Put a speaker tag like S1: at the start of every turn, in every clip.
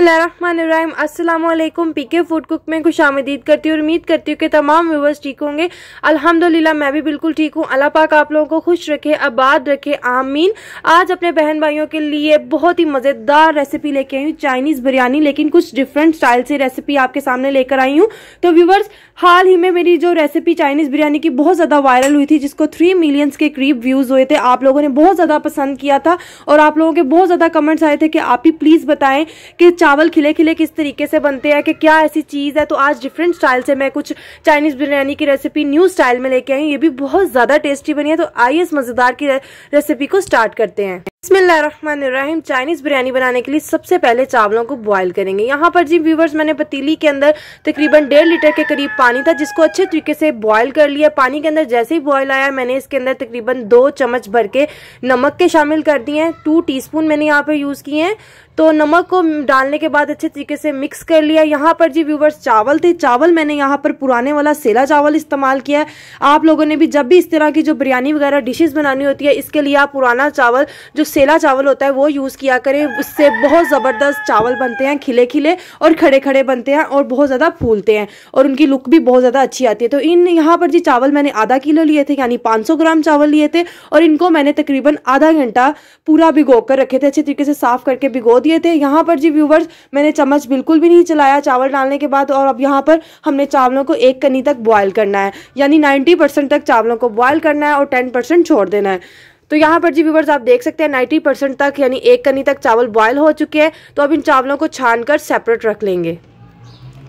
S1: Aslam P K food cook में खुश आमदीद करती हूँ उम्मीद करती हूँ कि तमाम व्यूवर्स ठीक होंगे अल्हम्दुलिल्लाह मैं भी बिल्कुल ठीक हूँ अल्लाह पाक आप लोगों को खुश रखे आबाद रखे आमीन आज अपने बहन भाइयों के लिए बहुत ही मज़ेदार रेसिपी लेके आई हूँ चाइनीज़ बिरयानी लेकिन कुछ डिफरेंट स्टाइल से रेसिपी आपके सामने लेकर आई हूँ तो व्यूवर्स हाल ही में मेरी जो रेसिपी चाइनीज़ बिरयानी की बहुत ज़्यादा वायरल हुई थी जिसको थ्री मिलियंस के करीब व्यूज़ हुए थे आप लोगों ने बहुत ज़्यादा पसंद किया था और आप लोगों के बहुत ज़्यादा कमेंट्स आए थे कि आप ही प्लीज़ बताएँ कि चावल खिले खिले किस तरीके से बनते हैं कि क्या ऐसी चीज़ है तो आज डिफरेंट स्टाइल से मैं कुछ चाइनीज़ बिरयानी की रेसिपी न्यू स्टाइल में लेके आई ये भी बहुत ज़्यादा टेस्टी बनी है तो आइए इस मज़ेदार की रेसिपी को स्टार्ट करते हैं बसमिलीम चाइनीज़ बिरयानी बनाने के लिए सबसे पहले चावलों को बॉईल करेंगे यहाँ पर जी व्यूवर्स मैंने पतीली के अंदर तकरीबन डेढ़ लीटर के करीब पानी था जिसको अच्छे तरीके से बॉईल कर लिया पानी के अंदर जैसे ही बॉईल आया मैंने इसके अंदर तकरीबन दो चम्मच भर के नमक के शामिल कर दिए हैं टू टीस्पून मैंने यहाँ पर यूज़ किए हैं तो नमक को डालने के बाद अच्छे तरीके से मिक्स कर लिया यहाँ पर जी व्यूवर्स चावल थे चावल मैंने यहाँ पर पुराने वाला सेला चावल इस्तेमाल किया है आप लोगों ने भी जब भी इस तरह की जो बिरयानी वगैरह डिशेज़ बनानी होती है इसके लिए आप पुराना चावल जो सेला चावल होता है वो यूज़ किया करें उससे बहुत ज़बरदस्त चावल बनते हैं खिले खिले और खड़े खड़े बनते हैं और बहुत ज़्यादा फूलते हैं और उनकी लुक भी बहुत ज़्यादा अच्छी आती है तो इन यहाँ पर जी चावल मैंने आधा किलो लिए थे यानी पाँच ग्राम चावल लिए थे और इनको मैंने तकरीबन आधा घंटा पूरा भिगो कर रखे थे अच्छे तरीके से साफ़ करके भिगो दिए थे यहाँ पर जी व्यूवर्स मैंने चम्मच बिल्कुल भी नहीं चलाया चावल डालने के बाद और अब यहाँ पर हमने चावलों को एक कनी तक बॉयल करना है यानी नाइन्टी तक चावलों को बॉयल करना है और टेन छोड़ देना है तो यहाँ पर जी व्यूवर्स आप देख सकते हैं 90 परसेंट तक यानी एक कनी तक चावल बॉयल हो चुके हैं तो अब इन चावलों को छान कर सेपरेट रख लेंगे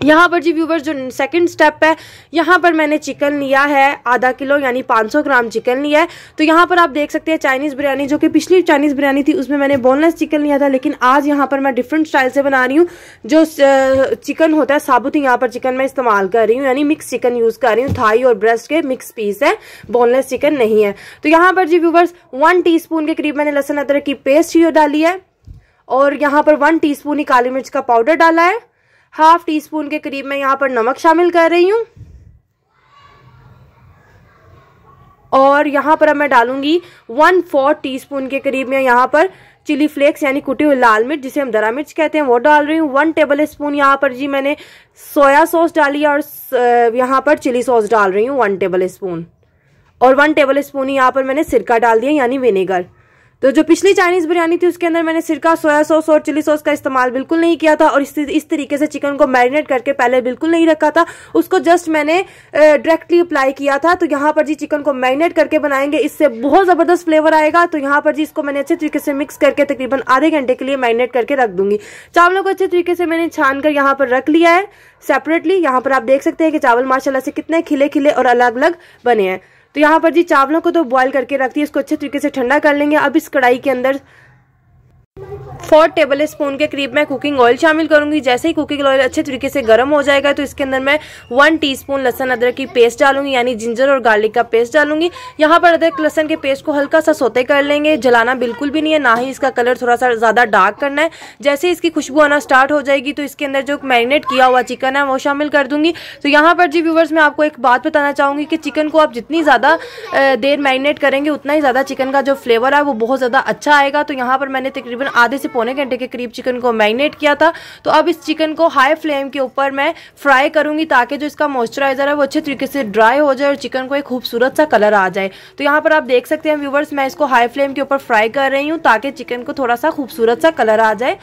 S1: यहाँ पर जी व्यूवर्स जो सेकंड स्टेप है यहाँ पर मैंने चिकन लिया है आधा किलो यानी 500 ग्राम चिकन लिया है तो यहाँ पर आप देख सकते हैं चाइनीज़ बिरयानी जो कि पिछली चाइनीज़ बिरयानी थी उसमें मैंने बोनलेस चिकन लिया था लेकिन आज यहाँ पर मैं डिफरेंट स्टाइल से बना रही हूँ जो चिकन होता है साबुत यहाँ पर चिकन मैं इस्तेमाल कर रही हूँ यानी मिक्स चिकन यूज़ कर रही हूँ थाई और ब्रेस्ट के मिक्स पीस है बोनलेस चिकन नहीं है तो यहाँ पर जी व्यूवर्स वन टी के करीब मैंने लहसन अदरक की पेस्ट ही डाली है और यहाँ पर वन टी ही काली मिर्च का पाउडर डाला है हाफ टी स्पून के करीब मैं यहाँ पर नमक शामिल कर रही हूँ और यहाँ पर अब मैं डालूंगी वन फोर स्पून के करीब मैं यहाँ पर चिली फ्लेक्स यानी कुटी हुई लाल मिर्च जिसे हम दरा मिर्च कहते हैं वो डाल रही हूँ वन टेबल स्पून यहाँ पर जी मैंने सोया सॉस डाली और यहाँ पर चिली सॉस डाल रही हूँ वन टेबल स्पून और वन टेबल स्पून यहाँ पर मैंने सिरका डाल दिया यानी विनेगर तो जो पिछली चाइनीज बिरयानी थी उसके अंदर मैंने सिरका सोया सॉस और चिली सॉस का इस्तेमाल बिल्कुल नहीं किया था और इस इस तरीके से चिकन को मैरिनेट करके पहले बिल्कुल नहीं रखा था उसको जस्ट मैंने डायरेक्टली अप्लाई किया था तो यहाँ पर जी चिकन को मैरिनेट करके बनाएंगे इससे बहुत ज़बरदस्त फ्लेवर आएगा तो यहाँ पर जी इसको मैंने अच्छे तरीके से मिक्स करके तकरीबन आधे घंटे के लिए मैरिनेट करके रख दूंगी चावलों को अच्छे तरीके से मैंने छान कर यहाँ पर रख लिया है सेपरेटली यहाँ पर आप देख सकते हैं कि चावल माशाला से कितने खिले खिले और अलग अलग बने हैं तो यहाँ पर जी चावलों को तो बॉईल करके रखती है इसको अच्छे तरीके से ठंडा कर लेंगे अब इस कढ़ाई के अंदर फोर टेबल स्पून के करीब मैं कुकिंग ऑयल शामिल करूंगी जैसे ही कुकिंग ऑयल अच्छे तरीके से गर्म हो जाएगा तो इसके अंदर मैं वन टी स्पून लहसन अदरक की पेस्ट डालूंगी यानी जिंजर और गार्लिक का पेस्ट डालूंगी यहाँ पर अदरक लहसन के पेस्ट को हल्का सा सोते कर लेंगे जलाना बिल्कुल भी नहीं है ना ही इसका कलर थोड़ा सा ज़्यादा डार्क करना है जैसे ही इसकी खुशबू आना स्टार्ट हो जाएगी तो इसके अंदर जो मैरिनेट किया हुआ चिकन है वो शामिल कर दूंगी तो यहाँ पर जी व्यूवर्स मैं आपको एक बात बताना चाहूँगी कि चिकन को आप जितनी ज़्यादा देर मैरिनेट करेंगे उतना ही ज़्यादा चिकन का जो फ्लेवर है वो बहुत ज़्यादा अच्छा आएगा तो यहाँ पर मैंने तकरीबन आधे से पौने घंटे के करीब चिकन को मैरिनेट किया था तो अब इस चिकन को हाई फ्लेम के ऊपर मैं फ्राई करूंगी ताकि जो इसका मॉइस्चराइजर है वो अच्छे तरीके से ड्राई हो जाए और चिकन को एक खूबसूरत सा कलर आ जाए तो यहाँ पर आप देख सकते हैं व्यूवर्स मैं इसको हाई फ्लेम के ऊपर फ्राई कर रही हूँ ताकि चिकन को थोड़ा सा खूबसूरत सा कलर आ जाए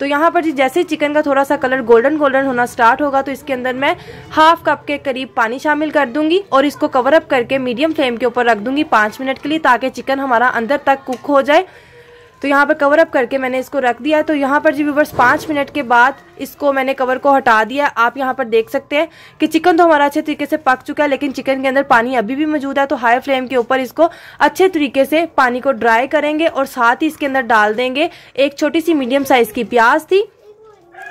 S1: तो यहाँ पर जैसे ही चिकन का थोड़ा सा कलर गोल्डन गोल्डन होना स्टार्ट होगा तो इसके अंदर मैं हाफ कप के करीब पानी शामिल कर दूंगी और इसको कवर अप करके मीडियम फ्लेम के ऊपर रख दूंगी पाँच मिनट के लिए ताकि चिकन हमारा अंदर तक कुक हो जाए तो यहाँ पर कवर अप करके मैंने इसको रख दिया तो यहाँ पर जी व्यूवर्स पाँच मिनट के बाद इसको मैंने कवर को हटा दिया आप यहाँ पर देख सकते हैं कि चिकन तो हमारा अच्छे तरीके से पक चुका है लेकिन चिकन के अंदर पानी अभी भी मौजूद है तो हाई फ्लेम के ऊपर इसको अच्छे तरीके से पानी को ड्राई करेंगे और साथ ही इसके अंदर डाल देंगे एक छोटी सी मीडियम साइज़ की प्याज थी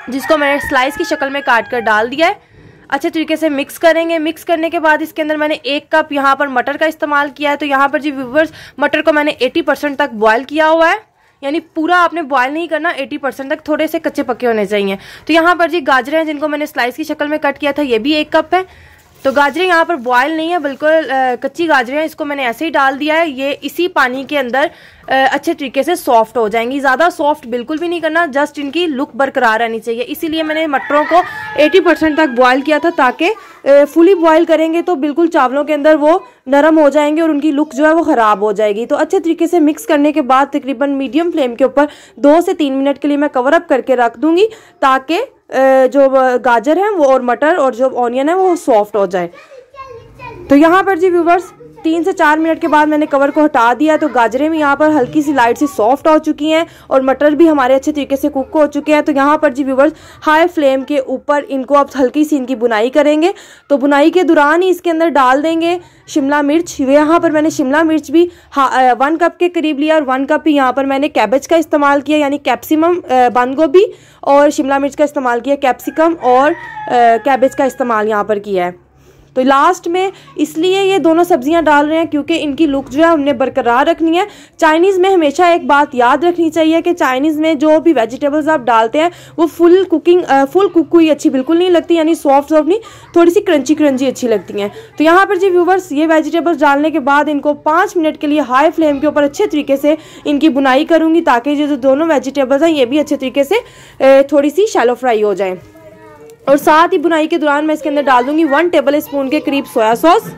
S1: जिसको मैंने स्लाइस की शक्ल में काट कर डाल दिया है अच्छे तरीके से मिक्स करेंगे मिक्स करने के बाद इसके अंदर मैंने एक कप यहाँ पर मटर का इस्तेमाल किया है तो यहाँ पर जी व्यूवर्स मटर को मैंने 80 परसेंट तक बॉयल किया हुआ है यानी पूरा आपने बॉयल नहीं करना 80 परसेंट तक थोड़े से कच्चे पके होने चाहिए तो यहाँ पर जी गाजरे हैं जिनको मैंने स्लाइस की शक्ल में कट किया था ये भी एक कप है तो गाजरे यहाँ पर बॉयल नहीं है बिल्कुल कच्ची गाजरे हैं इसको मैंने ऐसे ही डाल दिया है ये इसी पानी के अंदर आ, अच्छे तरीके से सॉफ्ट हो जाएंगी ज़्यादा सॉफ्ट बिल्कुल भी नहीं करना जस्ट इनकी लुक बरकरार रहनी चाहिए इसीलिए मैंने मटरों को 80 परसेंट तक बॉयल किया था ताकि फुली बॉयल करेंगे तो बिल्कुल चावलों के अंदर वो नरम हो जाएंगे और उनकी लुक जो है वो ख़राब हो जाएगी तो अच्छे तरीके से मिक्स करने के बाद तकरीबन मीडियम फ्लेम के ऊपर दो से तीन मिनट के लिए मैं कवर अप करके रख दूंगी ताकि जो गाजर है वो और मटर और जो ऑनियन है वो सॉफ्ट हो जाए तो यहाँ पर जी व्यूवर्स तीन से चार मिनट के बाद मैंने कवर को हटा दिया तो गाजरे भी यहाँ पर हल्की सी लाइट सी सॉफ्ट हो चुकी हैं और मटर भी हमारे अच्छे तरीके से कुक हो चुके हैं तो यहाँ पर जी व्यूवर्स हाई फ्लेम के ऊपर इनको आप हल्की सी इनकी बुनाई करेंगे तो बुनाई के दौरान ही इसके अंदर डाल देंगे शिमला मिर्च तो यहाँ पर मैंने शिमला मिर्च भी वन कप के करीब लिया और वन कप ही यहाँ पर मैंने कैबेज का इस्तेमाल किया यानी कैप्सिमम बंद गोभी और शिमला मिर्च का इस्तेमाल किया कैप्सिकम और कैबेज का इस्तेमाल यहाँ पर किया है तो लास्ट में इसलिए ये दोनों सब्जियां डाल रहे हैं क्योंकि इनकी लुक जो है हमने बरकरार रखनी है चाइनीज़ में हमेशा एक बात याद रखनी चाहिए कि चाइनीज़ में जो भी वेजिटेबल्स आप डालते हैं वो फुल कुकिंग फुल कुक हुई अच्छी बिल्कुल नहीं लगती यानी सॉफ्ट सॉफ्ट नहीं थोड़ी सी क्रंची क्रंची अच्छी लगती हैं तो यहाँ पर जी व्यूवर्स ये वेजिटेबल्स डालने के बाद इनको पाँच मिनट के लिए हाई फ्लेम के ऊपर अच्छे तरीके से इनकी बुनाई करूँगी ताकि जो दोनों वेजिटेबल्स हैं ये भी अच्छे तरीके से थोड़ी सी शैलो फ्राई हो जाएँ और साथ ही बुनाई के दौरान मैं इसके अंदर डाल दूंगी वन टेबल स्पून के करीब सोया सॉस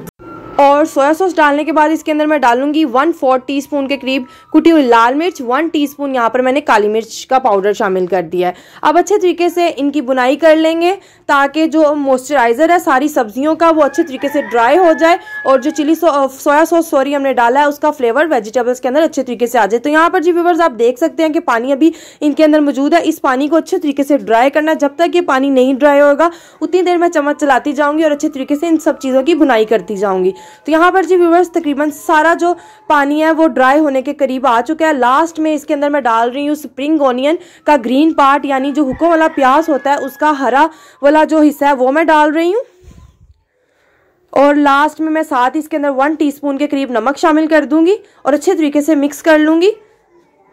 S1: और सोया सॉस डालने के बाद इसके अंदर मैं डालूंगी वन फोर्थ टी के करीब कुटी हुई लाल मिर्च वन टी स्पून यहाँ पर मैंने काली मिर्च का पाउडर शामिल कर दिया है अब अच्छे तरीके से इनकी बुनाई कर लेंगे ताकि जो मॉइस्चराइज़र है सारी सब्जियों का वो अच्छे तरीके से ड्राई हो जाए और जो chilli so, soya sauce sorry हमने डाला है उसका फ्लेवर वेजिटेबल्स के अंदर अच्छे तरीके से आ जाए तो यहाँ पर जी व्यूवर्स आप देख सकते हैं कि पानी अभी इनके अंदर मौजूद है इस पानी को अच्छे तरीके से ड्राई करना जब तक ये पानी नहीं ड्राई होगा उतनी देर मैं चम्मच चलाती जाऊँगी और अच्छे तरीके से इन सब चीज़ों की बुनाई करती जाऊँगी तो यहाँ पर जी व्यूवर्स तकरीबन सारा जो पानी है वो ड्राई होने के करीब आ चुका है लास्ट में इसके अंदर मैं डाल रही हूँ स्प्रिंग ऑनियन का ग्रीन पार्ट यानी जो हुक्म वाला प्याज होता है उसका हरा वाला जो हिस्सा है वो मैं डाल रही हूँ और लास्ट में मैं साथ ही इसके अंदर वन टीस्पून के करीब नमक शामिल कर दूंगी और अच्छे तरीके से मिक्स कर लूंगी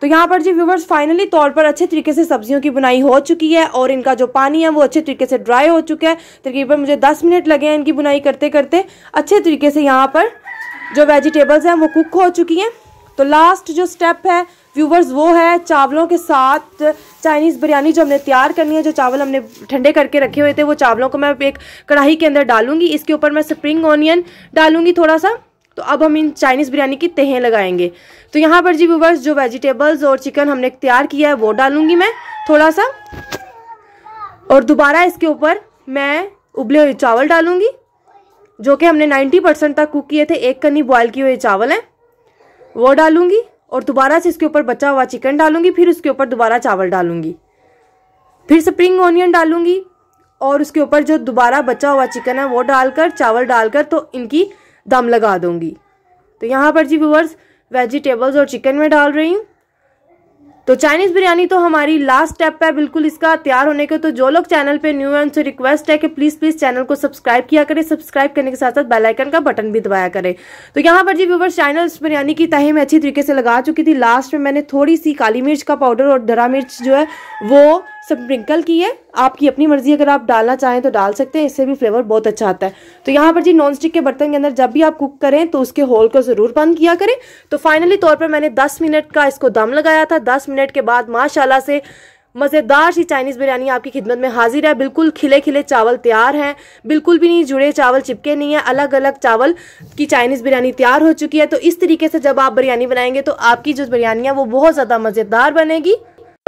S1: तो यहाँ पर जी व्यूवर्स फाइनली तौर पर अच्छे तरीके से सब्जियों की बुनाई हो चुकी है और इनका जो पानी है वो अच्छे तरीके से ड्राई हो चुका है तकरीबन मुझे 10 मिनट लगे हैं इनकी बुनाई करते करते अच्छे तरीके से यहाँ पर जो वेजिटेबल्स हैं वो कुक हो चुकी हैं तो लास्ट जो स्टेप है व्यूवर्स वो है चावलों के साथ चाइनीज़ बिरयानी जो हमने तैयार करनी है जो चावल हमने ठंडे करके रखे हुए थे वो चावलों को मैं एक कढ़ाई के अंदर डालूंगी इसके ऊपर मैं स्प्रिंग ऑनियन डालूंगी थोड़ा सा तो अब हम इन चाइनीज़ बिरयानी की तहें लगाएंगे तो यहाँ पर जी व्यूवर्स जो वेजिटेबल्स और चिकन हमने तैयार किया है वो डालूंगी मैं थोड़ा सा और दोबारा इसके ऊपर मैं उबले हुए चावल डालूंगी जो कि हमने 90 परसेंट तक कुक किए थे एक कनी बॉयल किए हुए चावल हैं वो डालूंगी और दोबारा से इसके ऊपर बचा हुआ चिकन डालूंगी फिर उसके ऊपर दोबारा चावल डालूंगी फिर स्प्रिंग ऑनियन डालूंगी और उसके ऊपर जो दोबारा बचा हुआ चिकन है वो डालकर चावल डालकर तो इनकी दम लगा दूंगी तो यहाँ पर जी व्यूवर्स वेजिटेबल्स और चिकन में डाल रही हूँ तो चाइनीज़ बिरयानी तो हमारी लास्ट स्टेप है बिल्कुल इसका तैयार होने के तो जो लोग चैनल पे न्यू है उनसे रिक्वेस्ट है कि प्लीज़ प्लीज़ चैनल को सब्सक्राइब किया करें सब्सक्राइब करने के साथ साथ बेल आइकन का बटन भी दबाया करें तो यहाँ पर जी व्यूवर्स चाइनीज बिरयानी की तह में अच्छी तरीके से लगा चुकी थी लास्ट में मैंने थोड़ी सी काली मिर्च का पाउडर और धरा मिर्च जो है वो स्प्रिंकल की है आपकी अपनी मर्ज़ी अगर आप डालना चाहें तो डाल सकते हैं इससे भी फ्लेवर बहुत अच्छा आता है तो यहाँ पर जी नॉन स्टिक के बर्तन के अंदर जब भी आप कुक करें तो उसके होल को ज़रूर बंद किया करें तो फाइनली तौर पर मैंने दस मिनट का इसको दम लगाया था दस मिनट के बाद माशाला से मज़ेदार सी चाइनीज़ बिरयानी आपकी खिदमत में हाजिर है बिल्कुल खिले खिले चावल तैयार हैं बिल्कुल भी नहीं जुड़े चावल चिपके नहीं है अलग अलग चावल की चाइनीज़ बिरयानी तैयार हो चुकी है तो इस तरीके से जब आप बिरयानी बनाएंगे तो आपकी जो बिरयानी है वो बहुत ज़्यादा मज़ेदार बनेगी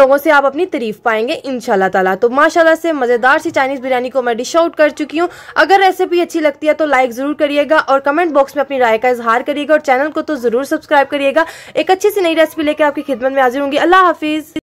S1: लोगों से आप अपनी तारीफ पाएंगे इनशाला ताला तो माशाला से मज़ेदार सी चाइनीज़ बिरयानी को मैं डिश आउट कर चुकी हूँ अगर रेसिपी अच्छी लगती है तो लाइक ज़रूर करिएगा और कमेंट बॉक्स में अपनी राय का इजहार करिएगा और चैनल को तो ज़रूर सब्सक्राइब करिएगा एक अच्छी सी नई रेसिपी लेकर आपकी खिदमत में हाजिर होंगी अल्लाह हाफिज़